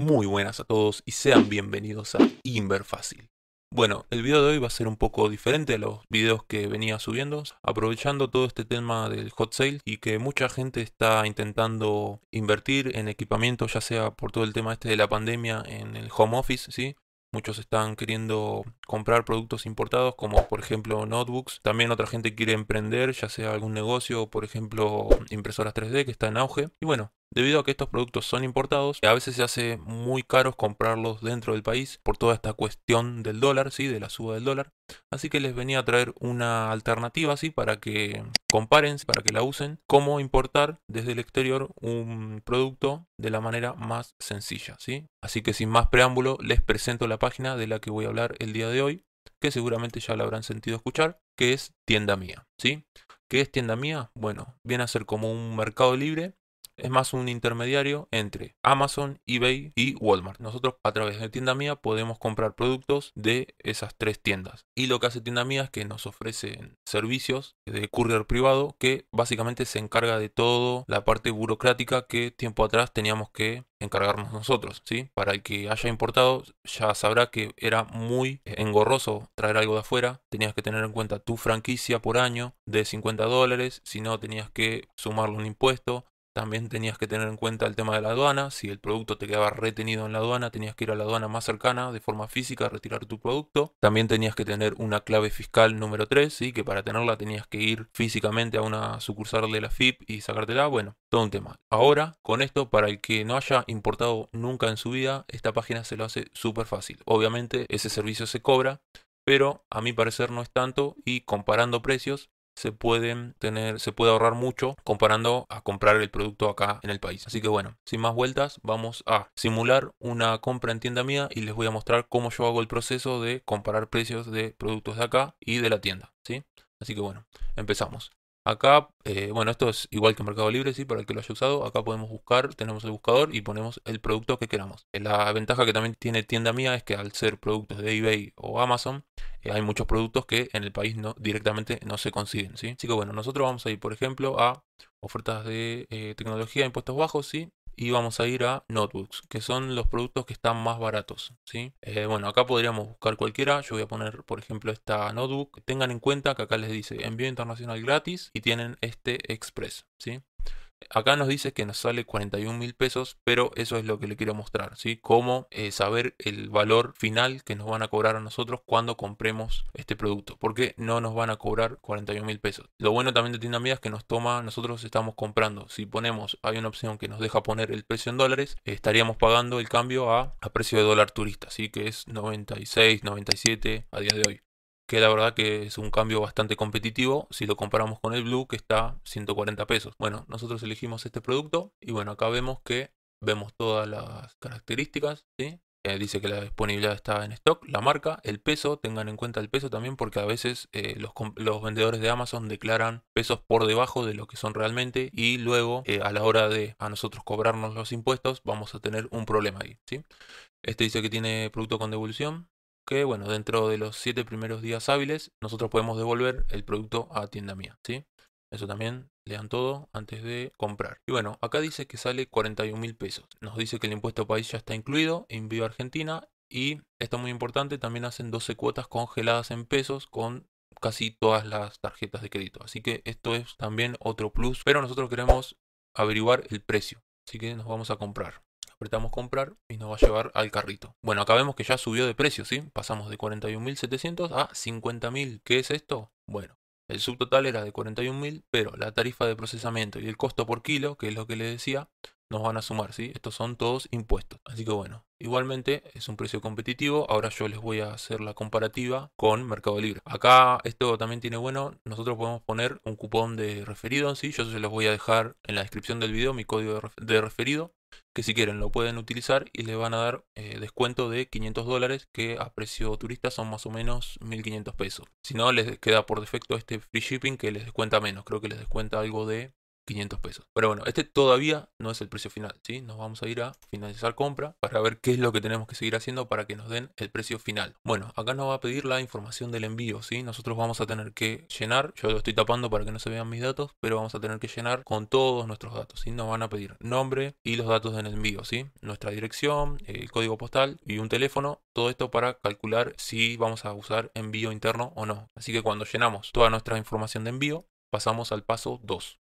Muy buenas a todos y sean bienvenidos a Fácil. Bueno, el video de hoy va a ser un poco diferente a los videos que venía subiendo, aprovechando todo este tema del hot sale y que mucha gente está intentando invertir en equipamiento, ya sea por todo el tema este de la pandemia en el home office, ¿sí? Muchos están queriendo comprar productos importados como por ejemplo notebooks. También otra gente quiere emprender, ya sea algún negocio, por ejemplo impresoras 3D que está en auge. Y bueno, Debido a que estos productos son importados, a veces se hace muy caros comprarlos dentro del país por toda esta cuestión del dólar, ¿sí? de la suba del dólar. Así que les venía a traer una alternativa para que comparen, para que la usen, cómo importar desde el exterior un producto de la manera más sencilla. ¿sí? Así que sin más preámbulo, les presento la página de la que voy a hablar el día de hoy, que seguramente ya la habrán sentido escuchar, que es Tienda Mía. ¿sí? ¿Qué es Tienda Mía? Bueno, viene a ser como un mercado libre es más un intermediario entre Amazon, eBay y Walmart. Nosotros a través de Tienda Mía podemos comprar productos de esas tres tiendas. Y lo que hace Tienda Mía es que nos ofrecen servicios de courier privado que básicamente se encarga de toda la parte burocrática que tiempo atrás teníamos que encargarnos nosotros, ¿sí? Para el que haya importado ya sabrá que era muy engorroso traer algo de afuera, tenías que tener en cuenta tu franquicia por año de 50 dólares, si no tenías que sumarle un impuesto, también tenías que tener en cuenta el tema de la aduana. Si el producto te quedaba retenido en la aduana, tenías que ir a la aduana más cercana de forma física a retirar tu producto. También tenías que tener una clave fiscal número 3, y que para tenerla tenías que ir físicamente a una sucursal de la FIP y sacártela. Bueno, todo un tema. Ahora, con esto, para el que no haya importado nunca en su vida, esta página se lo hace súper fácil. Obviamente, ese servicio se cobra, pero a mi parecer no es tanto y comparando precios se pueden tener, se puede ahorrar mucho comparando a comprar el producto acá en el país. Así que bueno, sin más vueltas, vamos a simular una compra en tienda mía y les voy a mostrar cómo yo hago el proceso de comparar precios de productos de acá y de la tienda, ¿sí? Así que bueno, empezamos. Acá, eh, bueno, esto es igual que Mercado Libre, sí, para el que lo haya usado. Acá podemos buscar, tenemos el buscador y ponemos el producto que queramos. Eh, la ventaja que también tiene tienda mía es que al ser productos de eBay o Amazon, eh, hay muchos productos que en el país no, directamente no se consiguen, ¿sí? Así que bueno, nosotros vamos a ir, por ejemplo, a ofertas de tecnología, impuestos bajos, ¿sí? y vamos a ir a notebooks, que son los productos que están más baratos. ¿sí? Eh, bueno, acá podríamos buscar cualquiera. Yo voy a poner, por ejemplo, esta notebook. Tengan en cuenta que acá les dice envío internacional gratis y tienen este express. ¿sí? Acá nos dice que nos sale 41 mil pesos, pero eso es lo que le quiero mostrar, ¿sí? Cómo eh, saber el valor final que nos van a cobrar a nosotros cuando compremos este producto, porque no nos van a cobrar 41 mil pesos. Lo bueno también de Tienda Amiga es que nos toma, nosotros estamos comprando, si ponemos, hay una opción que nos deja poner el precio en dólares, estaríamos pagando el cambio a, a precio de dólar turista, ¿sí? Que es 96, 97 a día de hoy que la verdad que es un cambio bastante competitivo si lo comparamos con el Blue que está 140 pesos. Bueno, nosotros elegimos este producto y bueno, acá vemos que vemos todas las características, ¿sí? Eh, dice que la disponibilidad está en stock, la marca, el peso, tengan en cuenta el peso también porque a veces eh, los, vendedores de Amazon declaran pesos por debajo de lo que son realmente y luego eh, a la hora de a nosotros cobrarnos los impuestos vamos a tener un problema ahí. ¿sí? Este dice que tiene producto con devolución, que, bueno, dentro de los 7 primeros días hábiles, nosotros podemos devolver el producto a tienda mía, ¿sí? Eso también lean todo antes de comprar. Y bueno, acá dice que sale 41 mil pesos. Nos dice que el impuesto país ya está incluido, envío a Argentina. Y esto es muy importante, también hacen 12 cuotas congeladas en pesos con casi todas las tarjetas de crédito. Así que esto es también otro plus. Pero nosotros queremos averiguar el precio. Así que nos vamos a comprar apretamos comprar y nos va a llevar al carrito. Bueno, acá vemos que ya subió de precio, ¿sí? Pasamos de 41.700 a 50.000. ¿Qué es esto? Bueno, el subtotal era de 41.000, pero la tarifa de procesamiento y el costo por kilo, que es lo que le decía, nos van a sumar, ¿sí? Estos son todos impuestos. Así que bueno, igualmente es un precio competitivo. Ahora yo les voy a hacer la comparativa con Mercado Libre. Acá esto también tiene bueno, nosotros podemos poner un cupón de referido, ¿sí? Yo se los voy a dejar en la descripción del video mi código de referido que si quieren lo pueden utilizar y le van a dar eh, descuento de 500 dólares que a precio turista son más o menos 1500 pesos. Si no, les queda por defecto este free shipping que les descuenta menos, creo que les descuenta algo de 500 pesos. Pero bueno, este todavía no es el precio final, ¿sí? Nos vamos a ir a finalizar compra para ver qué es lo que tenemos que seguir haciendo para que nos den el precio final. Bueno, acá nos va a pedir la información del envío, ¿sí? Nosotros vamos a tener que llenar, yo lo estoy tapando para que no se vean mis datos, pero vamos a tener que llenar con todos nuestros datos, ¿sí? Nos van a pedir nombre y los datos del envío, ¿sí? Nuestra dirección, el código postal y un teléfono, todo esto para calcular si vamos a usar envío interno o no. Así que cuando llenamos toda nuestra información de envío, pasamos al paso 2.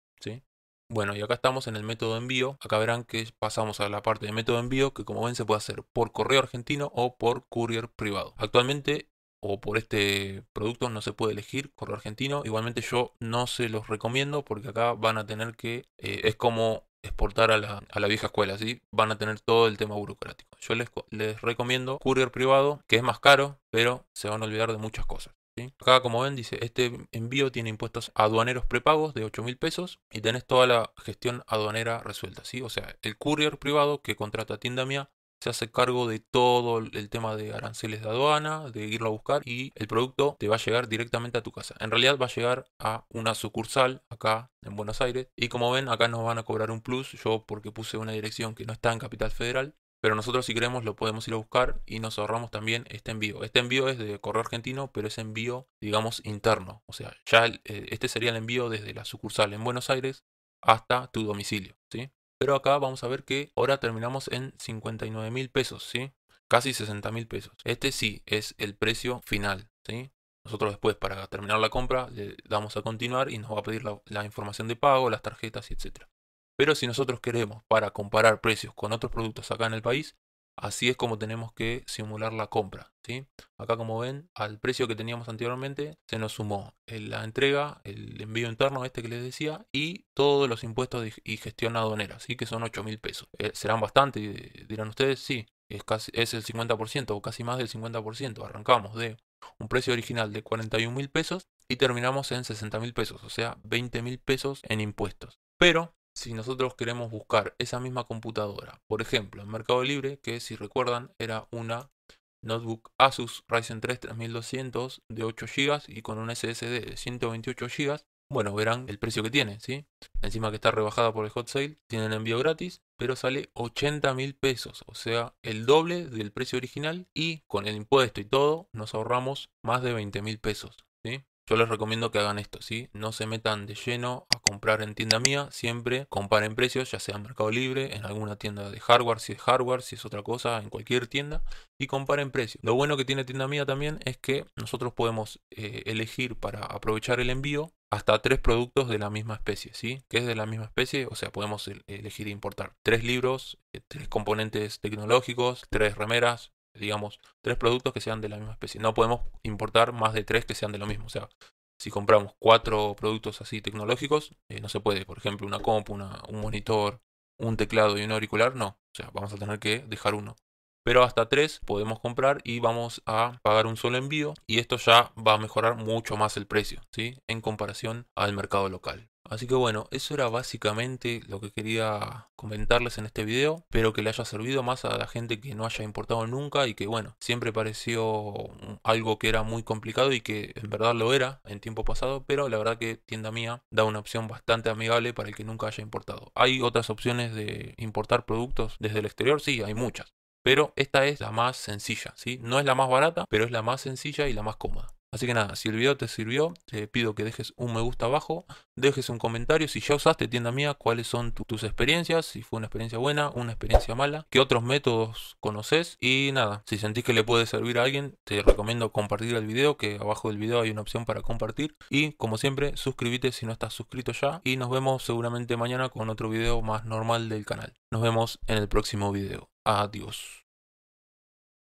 Bueno, y acá estamos en el método de envío. Acá verán que pasamos a la parte de método de envío, que como ven se puede hacer por correo argentino o por courier privado. Actualmente o por este producto no se puede elegir correo argentino. Igualmente yo no se los recomiendo porque acá van a tener que, eh, es como exportar a la, vieja escuela, Van a tener todo el tema burocrático. Yo les, les recomiendo courier privado, que es más caro, pero se van a olvidar de muchas cosas. Acá, como ven, dice, este envío tiene impuestos aduaneros prepagos de 8 mil pesos y tenés toda la gestión aduanera resuelta, ¿sí? O sea, el courier privado que contrata a tienda mía se hace cargo de todo el tema de aranceles de aduana, de irlo a buscar y el producto te va a llegar directamente a tu casa. En realidad va a llegar a una sucursal acá en Buenos Aires y como ven acá nos van a cobrar un plus, yo porque puse una dirección que no está en Capital Federal, pero nosotros si queremos lo podemos ir a buscar y nos ahorramos también este envío. Este envío es de correo argentino, pero es envío, digamos, interno. O sea, ya eh, este sería el envío desde la sucursal en Buenos Aires hasta tu domicilio, ¿sí? Pero acá vamos a ver que ahora terminamos en 59 mil pesos, ¿sí? Casi 60 mil pesos. Este sí es el precio final, ¿sí? Nosotros después para terminar la compra le damos a continuar y nos va a pedir la, información de pago, las tarjetas y etc. Pero si nosotros queremos para comparar precios con otros productos acá en el país, así es como tenemos que simular la compra. ¿sí? Acá como ven, al precio que teníamos anteriormente, se nos sumó la entrega, el envío interno este que les decía, y todos los impuestos y gestión aduanera, así que son 8 mil pesos. Eh, ¿Serán bastante? Eh, dirán ustedes, sí. Es, casi, es el 50% o casi más del 50%. Arrancamos de un precio original de 41 mil pesos y terminamos en 60 mil pesos, o sea, 20 mil pesos en impuestos. Pero si nosotros queremos buscar esa misma computadora, por ejemplo, en Mercado Libre, que si recuerdan era una notebook Asus Ryzen 3 3200 de 8 GB y con un SSD de 128 GB, bueno, verán el precio que tiene, ¿sí? Encima que está rebajada por el hot sale, tienen envío gratis, pero sale 80 mil pesos, o sea, el doble del precio original y con el impuesto y todo nos ahorramos más de 20 mil pesos, ¿sí? Yo les recomiendo que hagan esto, ¿sí? No se metan de lleno a comprar en tienda mía, siempre comparen precios, ya sea en Mercado Libre, en alguna tienda de hardware, si es hardware, si es otra cosa, en cualquier tienda, y comparen precios. Lo bueno que tiene tienda mía también es que nosotros podemos eh, elegir para aprovechar el envío hasta tres productos de la misma especie, ¿sí? Que es de la misma especie, o sea, podemos elegir importar tres libros, eh, tres componentes tecnológicos, tres remeras, digamos, tres productos que sean de la misma especie. No podemos importar más de tres que sean de lo mismo. O sea, si compramos cuatro productos así tecnológicos, eh, no se puede. Por ejemplo, una compu, un monitor, un teclado y un auricular, no. O sea, vamos a tener que dejar uno pero hasta 3 podemos comprar y vamos a pagar un solo envío y esto ya va a mejorar mucho más el precio, ¿sí? En comparación al mercado local. Así que bueno, eso era básicamente lo que quería comentarles en este video. Espero que le haya servido más a la gente que no haya importado nunca y que bueno, siempre pareció algo que era muy complicado y que en verdad lo era en tiempo pasado, pero la verdad que tienda mía da una opción bastante amigable para el que nunca haya importado. ¿Hay otras opciones de importar productos desde el exterior? Sí, hay muchas pero esta es la más sencilla, ¿sí? No es la más barata, pero es la más sencilla y la más cómoda. Así que nada, si el video te sirvió, te pido que dejes un me gusta abajo, dejes un comentario si ya usaste tienda mía, cuáles son tus experiencias, si fue una experiencia buena, una experiencia mala, qué otros métodos conoces y nada, si sentís que le puede servir a alguien, te recomiendo compartir el video, que abajo del video hay una opción para compartir y como siempre, suscríbete si no estás suscrito ya y nos vemos seguramente mañana con otro video más normal del canal. Nos vemos en el próximo video. Adiós.